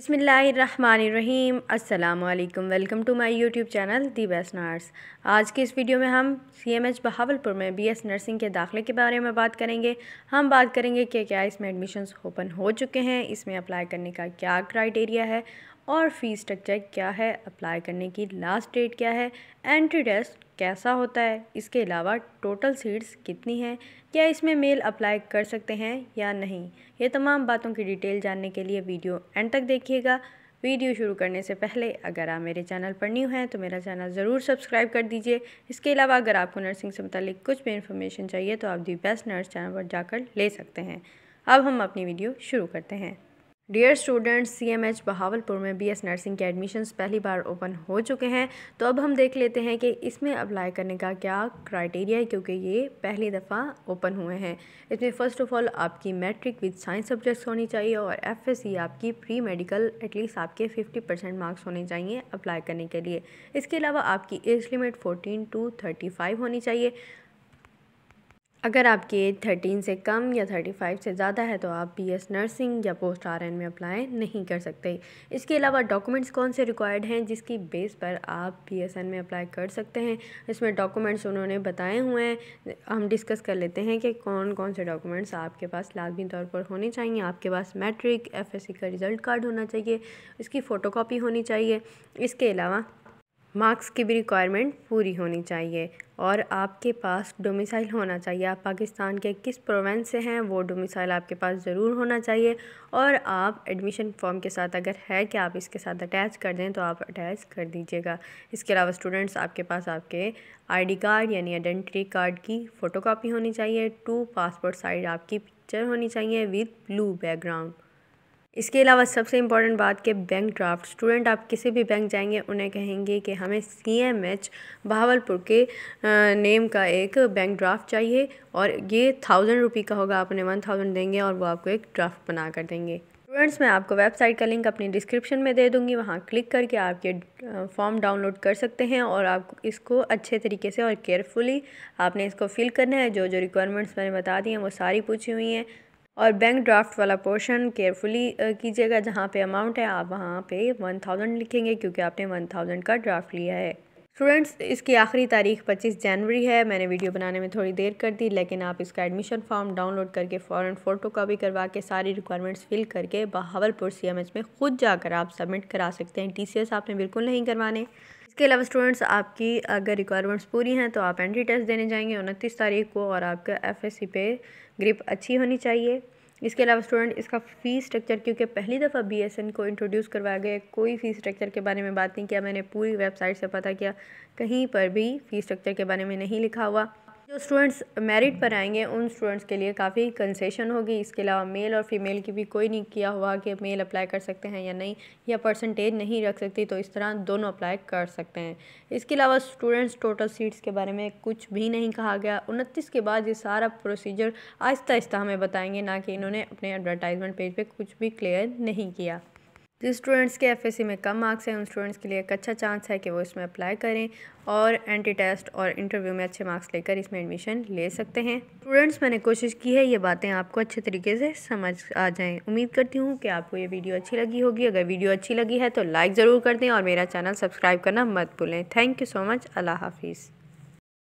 बसमीम् अल्लाम welcome to my YouTube channel the best nurse आज के इस वीडियो में हम सीएमएच बहावलपुर में बीएस नर्सिंग के दाखिले के बारे में बात करेंगे हम बात करेंगे कि क्या इसमें एडमिशन्स ओपन हो चुके हैं इसमें अप्लाई करने का क्या क्राइटेरिया है और फ़ी स्ट्रक्चर क्या है अप्लाई करने की लास्ट डेट क्या है एंट्री टेस्ट कैसा होता है इसके अलावा टोटल सीट्स कितनी हैं क्या इसमें मेल अप्लाई कर सकते हैं या नहीं ये तमाम बातों की डिटेल जानने के लिए वीडियो एंड तक देखिएगा वीडियो शुरू करने से पहले अगर आप मेरे चैनल पर न्यू हैं तो मेरा चैनल ज़रूर सब्सक्राइब कर दीजिए इसके अलावा अगर आपको नर्सिंग से मुतलिक कुछ भी इन्फॉर्मेशन चाहिए तो आप दी बेस्ट नर्स चैनल पर जाकर ले सकते हैं अब हम अपनी वीडियो शुरू करते हैं dear students C M H Bahawalpur में बी एस नर्सिंग के एडमिशन्स पहली बार ओपन हो चुके हैं तो अब हम देख लेते हैं कि इसमें अप्लाई करने का क्या क्राइटेरिया है क्योंकि ये पहली दफ़ा ओपन हुए हैं इसमें फ़र्स्ट ऑफ़ ऑल आपकी मैट्रिक विद साइंस सब्जेक्ट्स होनी चाहिए और एफ एस सी आपकी प्री मेडिकल एटलीस्ट आपके फिफ्टी परसेंट मार्क्स होने चाहिए अप्लाई करने के लिए इसके अलावा आपकी age limit fourteen to thirty five होनी चाहिए अगर आपकी एज थर्टीन से कम या थर्टी फाइव से ज़्यादा है तो आप बी एस नर्सिंग या पोस्ट आर एन में अप्लाई नहीं कर सकते इसके अलावा डॉक्यूमेंट्स कौन से रिक्वायर्ड हैं जिसकी बेस पर आप बी एस एन में अप्लाई कर सकते हैं इसमें डॉक्यूमेंट्स उन्होंने बताए हुए हैं हम डिस्कस कर लेते हैं कि कौन कौन से डॉक्यूमेंट्स आपके पास लाजमी तौर पर होने चाहिए आपके पास मैट्रिक एफ एस सी का रिज़ल्ट कार्ड होना चाहिए इसकी फ़ोटो कापी होनी चाहिए इसके अलावा मार्क्स की भी रिक्वायरमेंट पूरी होनी चाहिए और आपके पास डोमिसाइल होना चाहिए आप पाकिस्तान के किस प्रोवेंस से हैं वो डोमिसाइल आपके पास ज़रूर होना चाहिए और आप एडमिशन फॉर्म के साथ अगर है कि आप इसके साथ अटैच कर दें तो आप अटैच कर दीजिएगा इसके अलावा स्टूडेंट्स आपके पास आपके आईडी कार्ड यानी आइडेंटिटी कार्ड की फ़ोटोकॉपी होनी चाहिए टू पासपोर्ट साइज आपकी पिक्चर होनी चाहिए विथ ब्लू बैकग्राउंड इसके अलावा सबसे इम्पॉर्टेंट बात कि बैंक ड्राफ्ट स्टूडेंट आप किसी भी बैंक जाएंगे उन्हें कहेंगे कि हमें सी एम एच बहावलपुर के नेम का एक बैंक ड्राफ्ट चाहिए और ये थाउजेंड रुपी का होगा आप उन्हें वन थाउजेंड देंगे और वो आपको एक ड्राफ्ट बना कर देंगे स्टूडेंट्स मैं आपको वेबसाइट का लिंक अपनी डिस्क्रिप्शन में दे दूँगी वहाँ क्लिक करके आप ये फॉर्म डाउनलोड कर सकते हैं और आप इसको अच्छे तरीके से और केयरफुली आपने इसको फिल करना है जो जो रिक्वायरमेंट्स मैंने बता दी हैं वो सारी पूछी हुई हैं और बैंक ड्राफ्ट वाला पोर्शन केयरफुली कीजिएगा जहाँ पे अमाउंट है आप वहाँ पे वन थाउजेंड लिखेंगे क्योंकि आपने वन थाउजेंड का ड्राफ्ट लिया है स्टूडेंट्स इसकी आखिरी तारीख 25 जनवरी है मैंने वीडियो बनाने में थोड़ी देर कर दी लेकिन आप इसका एडमिशन फॉर्म डाउनलोड करके फ़ौरन फ़ोटो कापी करवा के सारी रिक्वायरमेंट्स फिल करके बहावलपुर सी में खुद जाकर आप सबमिट करा सकते हैं टी आपने बिल्कुल नहीं करवाने इसके अलावा स्टूडेंट्स आपकी अगर रिक्वायरमेंट्स पूरी हैं तो आप एंट्री टेस्ट देने जाएंगे उनतीस तारीख को और आपका एफ एस सी पे ग्रिप अच्छी होनी चाहिए इसके अलावा स्टूडेंट इसका फ़ी स्ट्रक्चर क्योंकि पहली दफ़ा बी एस एन को इंट्रोड्यूस करवाया गया कोई फ़ी स्ट्रक्चर के बारे में बात नहीं किया मैंने पूरी वेबसाइट से पता किया कहीं पर भी फ़ी स्ट्रक्चर के बारे में नहीं लिखा हुआ जो स्टूडेंट्स मेरिट पर आएंगे उन स्टूडेंट्स के लिए काफ़ी कंसेशन होगी इसके अलावा मेल और फीमेल की भी कोई नहीं किया हुआ कि मेल अप्लाई कर सकते हैं या नहीं या परसेंटेज नहीं रख सकती तो इस तरह दोनों अप्लाई कर सकते हैं इसके अलावा स्टूडेंट्स टोटल सीट्स के बारे में कुछ भी नहीं कहा गया उनतीस के बाद ये सारा प्रोसीजर आहिस्ता आहिस्ता हमें बताएंगे ना कि इन्होंने अपने एडवर्टाइजमेंट पेज पर पे कुछ भी क्लियर नहीं किया जिस स्टूडेंट्स के एफएससी में कम मार्क्स हैं उन स्टूडेंट्स के लिए एक अच्छा चांस है कि वो इसमें अप्लाई करें और एंटी टेस्ट और इंटरव्यू में अच्छे मार्क्स लेकर इसमें एडमिशन ले सकते हैं स्टूडेंट्स मैंने कोशिश की है ये बातें आपको अच्छे तरीके से समझ आ जाएं उम्मीद करती हूँ कि आपको ये वीडियो अच्छी लगी होगी अगर वीडियो अच्छी लगी है तो लाइक ज़रूर कर दें और मेरा चैनल सब्सक्राइब करना मत भूलें थैंक यू सो मच अल्लाह हाफिज़